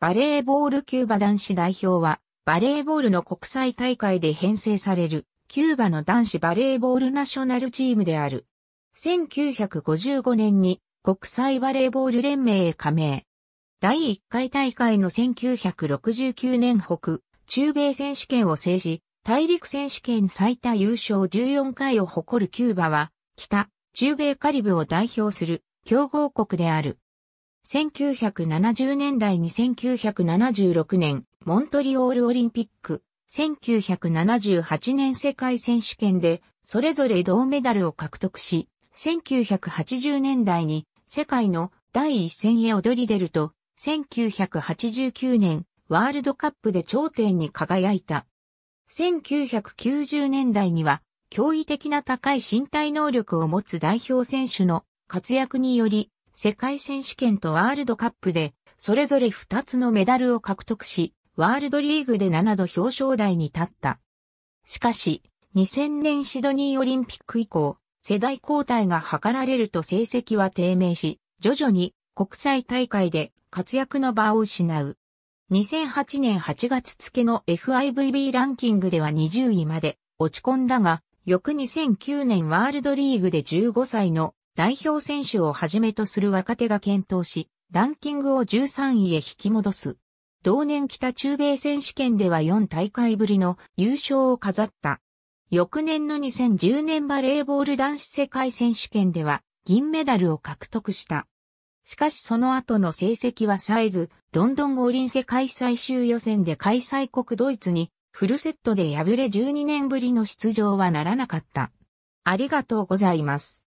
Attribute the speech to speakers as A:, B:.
A: バレーボールキューバ男子代表は、バレーボールの国際大会で編成される、キューバの男子バレーボールナショナルチームである。1955年に国際バレーボール連盟へ加盟。第1回大会の1969年北、中米選手権を制し、大陸選手権最多優勝14回を誇るキューバは、北、中米カリブを代表する強豪国である。1970年代に1976年、モントリオールオリンピック、1978年世界選手権で、それぞれ銅メダルを獲得し、1980年代に世界の第一線へ踊り出ると、1989年、ワールドカップで頂点に輝いた。1990年代には、驚異的な高い身体能力を持つ代表選手の活躍により、世界選手権とワールドカップで、それぞれ2つのメダルを獲得し、ワールドリーグで7度表彰台に立った。しかし、2000年シドニーオリンピック以降、世代交代が図られると成績は低迷し、徐々に国際大会で活躍の場を失う。2008年8月付の FIVB ランキングでは20位まで落ち込んだが、翌2009年ワールドリーグで15歳の代表選手をはじめとする若手が検討し、ランキングを13位へ引き戻す。同年北中米選手権では4大会ぶりの優勝を飾った。翌年の2010年バレーボール男子世界選手権では銀メダルを獲得した。しかしその後の成績は冴えず、ロンドン五輪世界最終予選で開催国ドイツにフルセットで敗れ12年ぶりの出場はならなかった。ありがとうございます。